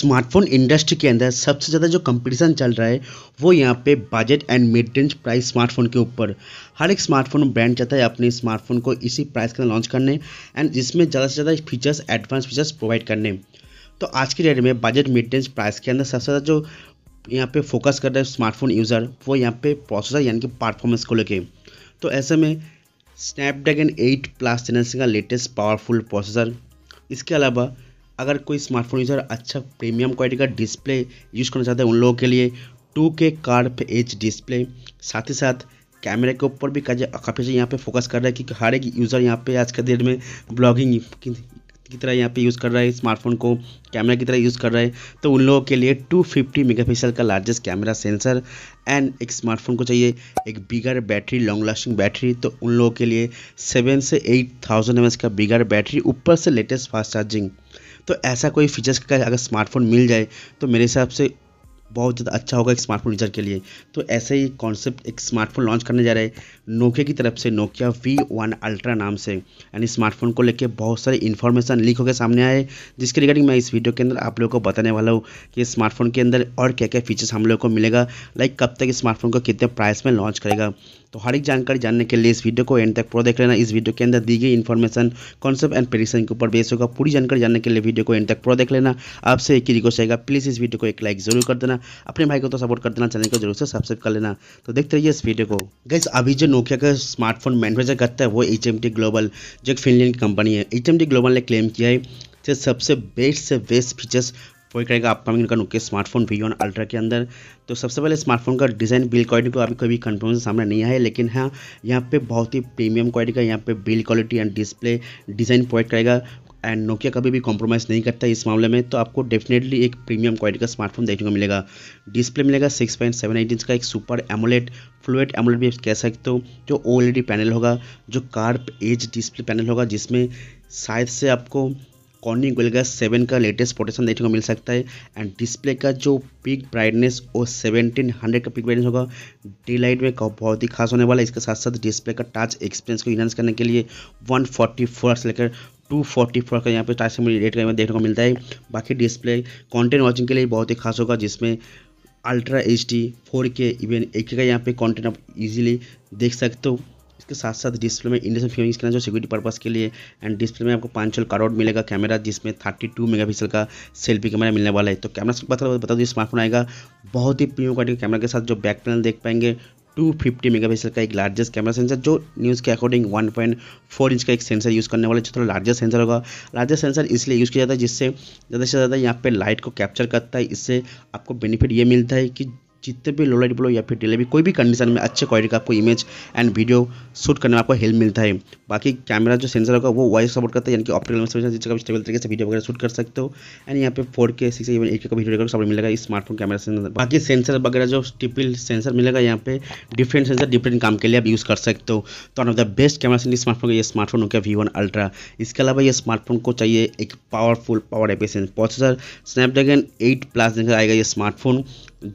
smartphone industry के अंदर सबसे ज़्यादा जो कंपटीशन चल रहा है वो यहाँ पे budget and mid range price smartphone के ऊपर हर एक स्मार्टफोन ब्रांड चाहता है अपने स्मार्टफोन को इसी प्राइस के अंदर लॉन्च करने एंड जिसमें ज़्यादा से ज़्यादा फीचर्स एडवांस फीचर्स प्रोवाइड करने तो आज की डेट में बजट मिड रेंज प्राइस के अंदर सबसे ज़्यादा जो यहाँ पे फोकस कर रहे हैं स्मार्टफोन यूज़र वो यहाँ पे प्रोसेसर यानी कि परफॉर्मेंस को लेके तो ऐसे में स्नैपड्रैगन 8 प्लस जनरेशन का लेटेस्ट पावरफुल प्रोसेसर इसके अलावा अगर कोई स्मार्टफोन यूज़र अच्छा प्रीमियम क्वालिटी का डिस्प्ले यूज़ करना चाहते हैं उन लोगों के लिए टू के कार्प एच डिस्प्ले साथ ही साथ कैमरे के ऊपर भी काफ़ी अच्छा यहाँ पे फोकस कर रहा है क्योंकि हर एक यूज़र यहाँ पे आज के डेट में ब्लॉगिंग की तरह यहाँ पे यूज़ कर रहा है स्मार्टफोन को कैमरा की तरह यूज़ कर रहा है तो उन लोगों के लिए 250 मेगापिक्सल का लार्जेस्ट कैमरा सेंसर एंड एक स्मार्टफोन को चाहिए एक bigger battery long lasting battery तो उन लोगों के लिए सेवन से एट थाउजेंड एम का बिगर बैटरी ऊपर से लेटेस्ट फास्ट चार्जिंग तो ऐसा कोई फीचर्स का अगर स्मार्टफोन मिल जाए तो मेरे हिसाब से बहुत ज़्यादा अच्छा होगा एक स्मार्टफोन यूज़र के लिए तो ऐसे ही कॉन्सेप्ट एक स्मार्टफोन लॉन्च करने जा रहे हैं नोकिया की तरफ से नोकिया वी वन अल्ट्रा नाम से यानी स्मार्टफोन को लेकर बहुत सारे इन्फॉर्मेशन लीक होकर सामने आए जिसके रिगार्डिंग मैं इस वीडियो के अंदर आप लोगों को बताने वाला हूँ कि स्मार्टफोन के अंदर और क्या क्या फीचर्स हम लोग को मिलेगा लाइक कब तक स्मार्टफोन को कितने प्राइस में लॉन्च करेगा तो हर एक जानकारी जानने के लिए इस वीडियो को एंड तक पूरा देख लेना इस वीडियो के अंदर दी गई इन्फॉर्मेशन कॉन्सेप्ट एंड पेडिशन के ऊपर बेस होगा पूरी जानकारी जानने के लिए वीडियो को एंड तक पूरा देख लेना आपसे एक ही रिक्वेस्ट आएगा प्लीज़ इस वीडियो को एक लाइक जरूर कर देना अपने भाई को तो सपोर्ट कर देना चैनल को जरूर से सब्सक्राइब कर लेना तो देखते रहिए इस वीडियो को गैस अभी जो नोकिया का स्मार्टफोन मैनुफेक्चर करता है वो एच ग्लोबल जो एक फिनलैंड कंपनी है एच ग्लोबल ने क्लेम किया है सबसे बेस्ट से बेस्ट फीचर्स वही करेगा अपकमिंग इनका Nokia smartphone V one ultra के अंदर तो सबसे पहले स्मार्टफोन का डिज़ाइन बिल्ड क्वालिटी को अभी कभी भी कन्फर्मेशन सामने नहीं आया लेकिन हाँ यहाँ पे बहुत ही प्रीमियम क्वालिटी का यहाँ पे build quality and display design provide करेगा एंड नोकिया कभी भी कॉम्प्रोमाइज़ नहीं करता इस मामले में तो आपको डेफिनेटली एक प्रीमियम क्वालिटी का स्मार्टफोन देखने को मिलेगा डिस्प्ले मिलेगा six point seven eight inch का एक सुपर एमोलेट फ्लूड एमोलेट भी कह सकते हो जो ओ पैनल होगा जो कार्प एज डिस्प्ले पैनल होगा जिसमें शायद से आपको कॉर्निंग वेलगा सेवन का लेटेस्ट प्रोटेक्शन देखने को मिल सकता है एंड डिस्प्ले का जो पिक ब्राइटनेस वो सेवनटीन हंड्रेड का पिक ब्राइटनेस होगा डे लाइट में बहुत ही खास होने वाला है इसके साथ साथ डिस्प्ले का टच एक्सपीरियंस को इन्हांस करने के लिए वन फोर्टी फोर से लेकर टू फोर्टी फोर का यहाँ पे टच रेट का देखने को मिलता है बाकी डिस्प्ले कॉन्टेंट वॉचिंग के लिए बहुत ही खास होगा जिसमें ultra H D four K even एक का यहाँ पे कॉन्टेंट आप इजिली देख सकते हो इसके साथ साथ डिस्प्ले में इंडियन फिंगरिंग स्कैनर जो सिक्योरिटी पर्पस के लिए एंड डिस्प्ले में आपको पाँच सौ करोड़ मिलेगा कैमरा जिसमें थर्टी टू मेगापिक्सल का सेल्फी कैमरा मिलने वाला है तो कैमरा से बता बता दो स्मार्टफोन आएगा बहुत ही प्रीमियम क्वालिटी के कैमरा के साथ जो बैक पैनल देख पाएंगे 250 पिक्सल का एक लार्जेस्ट कैमरा सेंसर जो न्यूज़ के अकॉर्डिंग 1.4 इंच का एक सेंसर यूज़ करने वाला जो थोड़ा लार्जेस्ट सेंसर होगा लार्जेस्ट सेंसर इसलिए यूज़ किया जाता है जिससे ज़्यादा से ज़्यादा यहाँ पे लाइट को कैप्चर करता है इससे आपको बेनिफिट ये मिलता है कि जितने भी लो लाइट ब्लो या फिर डिले भी कोई भी कंडीशन में अच्छे क्वालिटी का आपको इमेज एंड वीडियो शूट करने में आपको हेल्प मिलता है बाकी कैमरा जो सेंसर होगा वो वाइस सपोर्ट करता है यानी कि ऑप्टिकल सेंसर जिसका स्टेबल तरीके से वीडियो वगैरह शूट कर सकते हो एंड यहाँ पे four K six even eight का वीडियो रिकॉर्ड सब मिलेगा स्मार्टफोन कैमरा से बाकी सेंसर वगैरह जो टिपिल सेंसर मिलेगा यहाँ पे डिफरेंट सेंसर डिफरेंट काम के लिए आप यूज़ कर सकते हो तो one of the best camera sensor smartphone ये स्मार्टफोन हो गया वी वन अल्ट्रा इसके अलावा ये स्मार्टफोन को चाहिए एक powerful power efficient processor Snapdragon eight plus आएगा ये स्मार्टफोन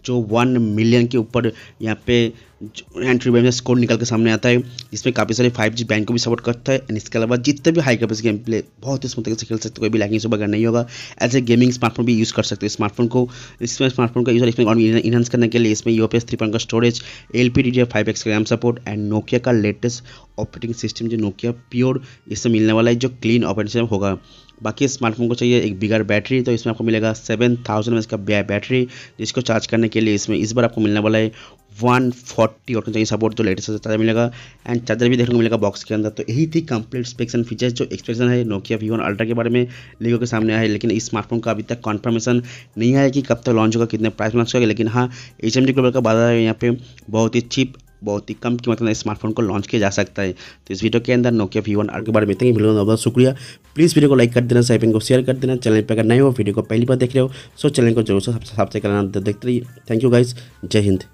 जो वन मिलियन के ऊपर यहाँ पे एंट्री वेब स्कोर निकल के सामने आता है इसमें काफ़ी सारे फाइव जी बैंक को भी सपोर्ट करता है एंड इसके अलावा जितने भी हाई कैपेसिटी गेम प्ले बहुत ही स्मूथ तरीके से खेल सकते हो कोई भी लैगिंग वगैरह नहीं होगा एज ए गेमिंग स्मार्टफोन भी यूज़ कर सकते हो स्मार्टफोन को इसमें स्मार्टफोन का यूज इसमें और करने के लिए इसमें U P S three point का storage L P D five X RAM support and Nokia का लेटेस्ट ऑपरेटिंग सिस्टम जो नोकिया प्योर इससे मिलने वाला है जो क्लीन ऑपरेटिंग सिस्टम होगा बाकी स्मार्टफोन को चाहिए एक बिगर बैटरी तो इसमें आपको मिलेगा सेवन थाउजेंड एम इसका बैटरी जिसको चार्ज करने के लिए इसमें इस बार आपको मिलने वाला है वन फोर्टी और चाहिए सपोर्ट जो लेटेस्ट चार्जर मिलेगा एंड चार्जर भी देखने को मिलेगा बॉक्स के अंदर तो यही थी कंप्लीट स्पेक्स एंड फीचर्स जो एक्सपेक्टेशन है नोकिया वी अल्ट्रा के बारे में लीगो के सामने आया है लेकिन इस स्मार्टफोन का अभी तक कन्फर्मेशन नहीं आया कि कब तक लॉन्च होगा कितने प्राइस लॉन्च होगा लेकिन हाँ एच एम डी ग्लोबल का बाजार है यहाँ पे बहुत ही चीप बहुत ही कम कीमत में स्मार्टफोन को लॉन्च किया जा सकता है तो इस वीडियो के अंदर नोकिया वी वन के बारे में इतनी बहुत शुक्रिया प्लीज़ वीडियो को लाइक कर देना सैपिंग को शेयर कर देना चैनल पर अगर नए हो वीडियो को पहली बार देख रहे हो सो चैनल को जरूर से सब्सक्राइब करना देखते रहिए थैंक यू गाइज जय हिंद